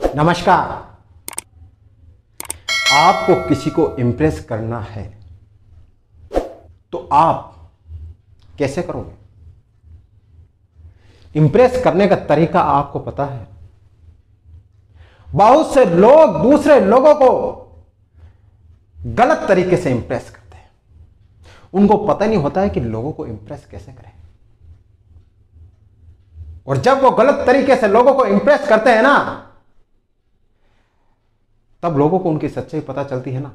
नमस्कार आपको किसी को इम्प्रेस करना है तो आप कैसे करोगे इम्प्रेस करने का तरीका आपको पता है बहुत से लोग दूसरे लोगों को गलत तरीके से इंप्रेस करते हैं उनको पता नहीं होता है कि लोगों को इंप्रेस कैसे करें और जब वो गलत तरीके से लोगों को इंप्रेस करते हैं ना तब लोगों को उनकी सच्चाई पता चलती है ना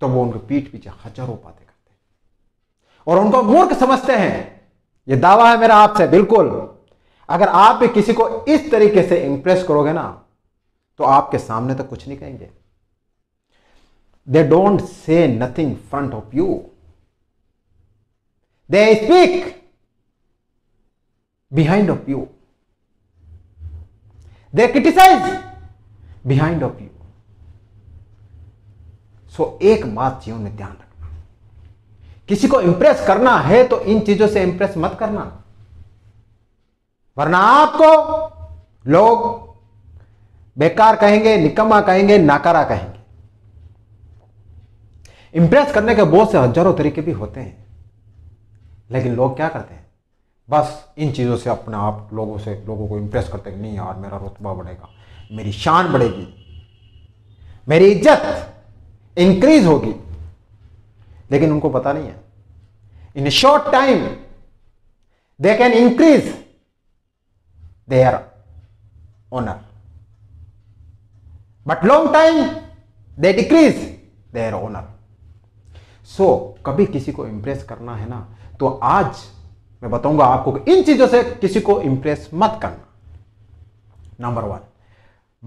तो वो उनके पीठ पीछे हजारों बातें करते हैं और उनको मूर्ख समझते हैं ये दावा है मेरा आपसे बिल्कुल अगर आप भी किसी को इस तरीके से इंप्रेस करोगे ना तो आपके सामने तो कुछ नहीं कहेंगे they don't say nothing front of you they speak behind of you they criticise behind of you so एक बात जीवन में ध्यान रखना किसी को इंप्रेस करना है तो इन चीजों से इंप्रेस मत करना वरना आपको लोग बेकार कहेंगे निकम्मा कहेंगे नाकारा कहेंगे इंप्रेस करने के बहुत से हजारों तरीके भी होते हैं लेकिन लोग क्या करते हैं बस इन चीज़ों से अपने आप लोगों से लोगों को इंप्रेस करते हैं नहीं यार मेरा रुतबा बढ़ेगा मेरी शान बढ़ेगी मेरी इज्जत इंक्रीज होगी लेकिन उनको पता नहीं है in short time they can increase their honour but long time they decrease their honour so कभी किसी को इंप्रेस करना है ना तो आज मैं बताऊंगा आपको इन चीजों से किसी को इंप्रेस मत करना नंबर वन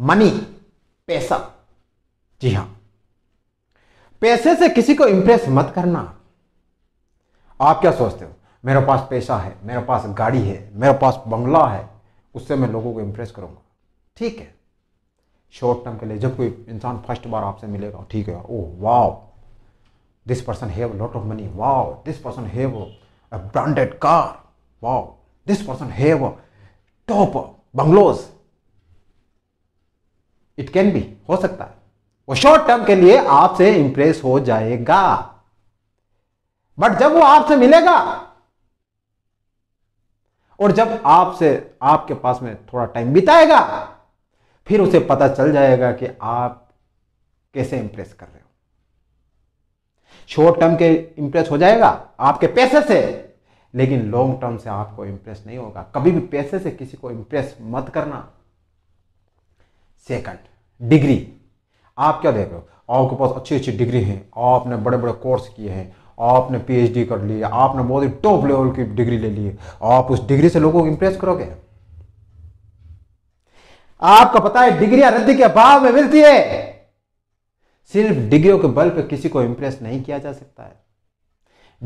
मनी पैसा जी हां पैसे से किसी को इंप्रेस मत करना आप क्या सोचते हो मेरे पास पैसा है मेरे पास गाड़ी है मेरे पास बंगला है उससे मैं लोगों को इंप्रेस करूंगा ठीक है शॉर्ट टर्म के लिए जब कोई इंसान फर्स्ट बार आपसे मिलेगा ठीक है oh wow this person have lot of money wow this person have a branded car wow this person have top bungalows it can be हो सकता है वो शॉर्ट टर्म के लिए आपसे इंप्रेस हो जाएगा बट जब वो आपसे मिलेगा और जब आपसे आपके पास में थोड़ा टाइम बिताएगा फिर उसे पता चल जाएगा कि आप कैसे इंप्रेस कर रहे हो शॉर्ट टर्म के इंप्रेस हो जाएगा आपके पैसे से लेकिन लॉन्ग टर्म से आपको इंप्रेस नहीं होगा कभी भी पैसे से किसी को इंप्रेस मत करना सेकंड डिग्री आप क्या देख रहे हो आपके पास अच्छी अच्छी डिग्री है आपने बड़े बड़े कोर्स किए हैं आपने पीएचडी कर ली आपने बहुत ही टॉप लेवल की डिग्री ले ली आप उस डिग्री से लोगों को इंप्रेस करोगे आपका पता है डिग्रियां रद्द के अभाव में मिलती है सिर्फ डिग्रियों के बल पर किसी को इंप्रेस नहीं किया जा सकता है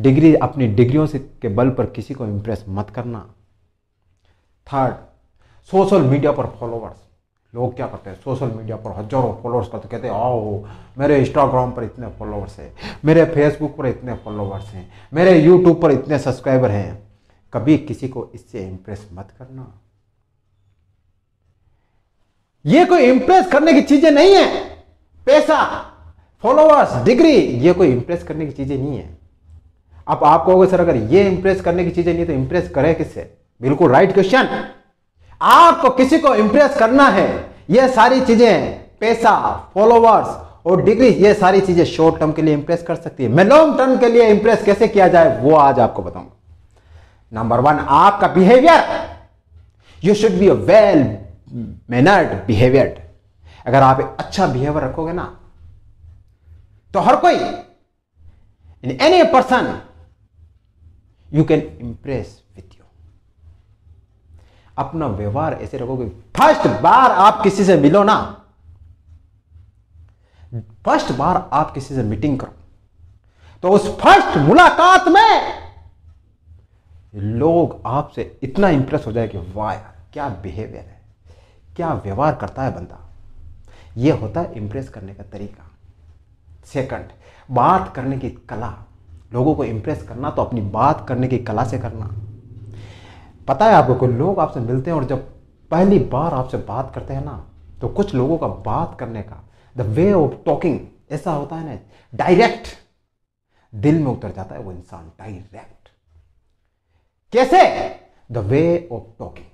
डिग्री अपनी डिग्रियों से के बल पर किसी को इंप्रेस मत करना थर्ड सोशल मीडिया पर फॉलोवर्स लोग क्या करते हैं सोशल मीडिया पर हजारों फॉलोअर्स करते तो कहते हैं आओ मेरे इंस्टाग्राम पर इतने फॉलोअर्स हैं मेरे फेसबुक पर इतने फॉलोअर्स हैं मेरे यूट्यूब पर इतने सब्सक्राइबर हैं कभी किसी को इससे इंप्रेस मत करना ये कोई इंप्रेस करने की चीजें नहीं है पैसा फॉलोअर्स डिग्री ये कोई इंप्रेस करने की चीजें नहीं है अब आप कहोगे सर अगर ये इंप्रेस करने की चीजें नहीं तो इंप्रेस करे किससे बिल्कुल राइट क्वेश्चन आपको किसी को इंप्रेस करना है ये सारी चीजें पैसा फॉलोवर्स और डिग्री ये सारी चीजें शॉर्ट टर्म के लिए इंप्रेस कर सकती है मैं लॉन्ग टर्म के लिए इंप्रेस कैसे किया जाए वो आज आपको बताऊंगा नंबर वन आपका behaviour you should be a well mannered behaviour अगर आप अच्छा बिहेवियर रखोगे ना तो हर कोई in any person you can impress with अपना व्यवहार ऐसे रखोगे फर्स्ट बार आप किसी से मिलो ना फर्स्ट बार आप किसी से मीटिंग करो तो उस फर्स्ट मुलाकात में लोग आपसे इतना इंप्रेस हो जाए कि वाह यार क्या बिहेवियर है क्या व्यवहार करता है बंदा यह होता है इंप्रेस करने का तरीका सेकंड बात करने की कला लोगों को इंप्रेस करना तो अपनी बात करने की कला से करना पता है आपको कोई लोग आपसे मिलते हैं और जब पहली बार आपसे बात करते हैं ना तो कुछ लोगों का बात करने का द वे ऑफ टॉकिंग ऐसा होता है ना डायरेक्ट दिल में उतर जाता है वो इंसान डायरेक्ट कैसे द वे ऑफ टॉकिंग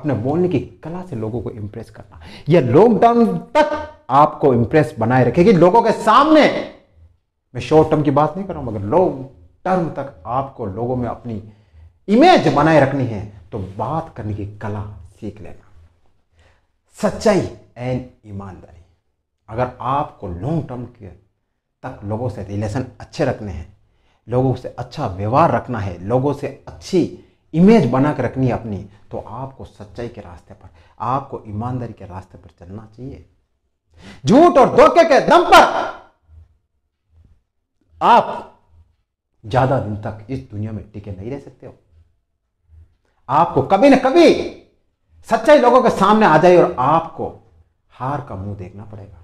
अपने बोलने की कला से लोगों को इंप्रेस करना यह लॉकडाउन तक आपको इंप्रेस बनाए रखेगी लोगों के सामने मैं शॉर्ट टर्म की बात नहीं कर रहा हूं मगर लॉन्ग टर्म तक आपको लोगों में अपनी इमेज बनाए रखनी है तो बात करने की कला सीख लेना सच्चाई एंड ईमानदारी अगर आपको लॉन्ग टर्म के तक लोगों से रिलेशन अच्छे रखने हैं लोगों से अच्छा व्यवहार रखना है लोगों से अच्छी इमेज बना के रखनी है अपनी तो आपको सच्चाई के रास्ते पर आपको ईमानदारी के रास्ते पर चलना चाहिए झूठ और धोखे के दम पर आप ज्यादा दिन तक इस दुनिया में टिके नहीं रह सकते हो आपको कभी ना कभी सच्चाई लोगों के सामने आ जाए और आपको हार का मुंह देखना पड़ेगा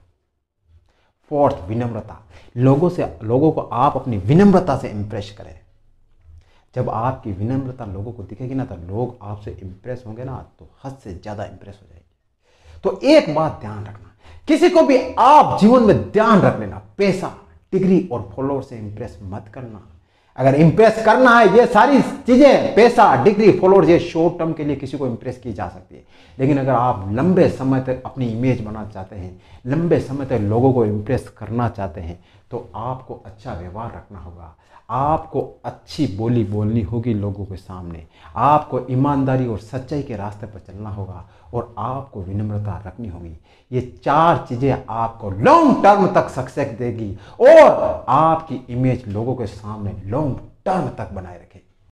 फोर्थ विनम्रता लोगों से लोगों को आप अपनी विनम्रता से इंप्रेस करें जब आपकी विनम्रता लोगों को दिखेगी ना तो लोग आपसे इंप्रेस होंगे ना तो हद से ज़्यादा इंप्रेस हो जाएगी तो एक बात ध्यान रखना किसी को भी आप जीवन में ध्यान रख लेना पैसा डिग्री और फॉलोअर से इंप्रेस मत करना अगर इम्प्रेस करना है ये सारी चीज़ें पैसा डिग्री फॉलोअर्स ये शॉर्ट टर्म के लिए किसी को इम्प्रेस की जा सकती है लेकिन अगर आप लंबे समय तक अपनी इमेज बनाना चाहते हैं लंबे समय तक लोगों को इम्प्रेस करना चाहते हैं तो आपको अच्छा व्यवहार रखना होगा आपको अच्छी बोली बोलनी होगी लोगों के सामने आपको ईमानदारी और सच्चाई के रास्ते पर चलना होगा और आपको विनम्रता रखनी होगी ये चार चीज़ें आपको लॉन्ग टर्म तक सक्सेस देगी और आपकी इमेज लोगों के सामने लॉन्ग टर्म तक बनाए रखेगी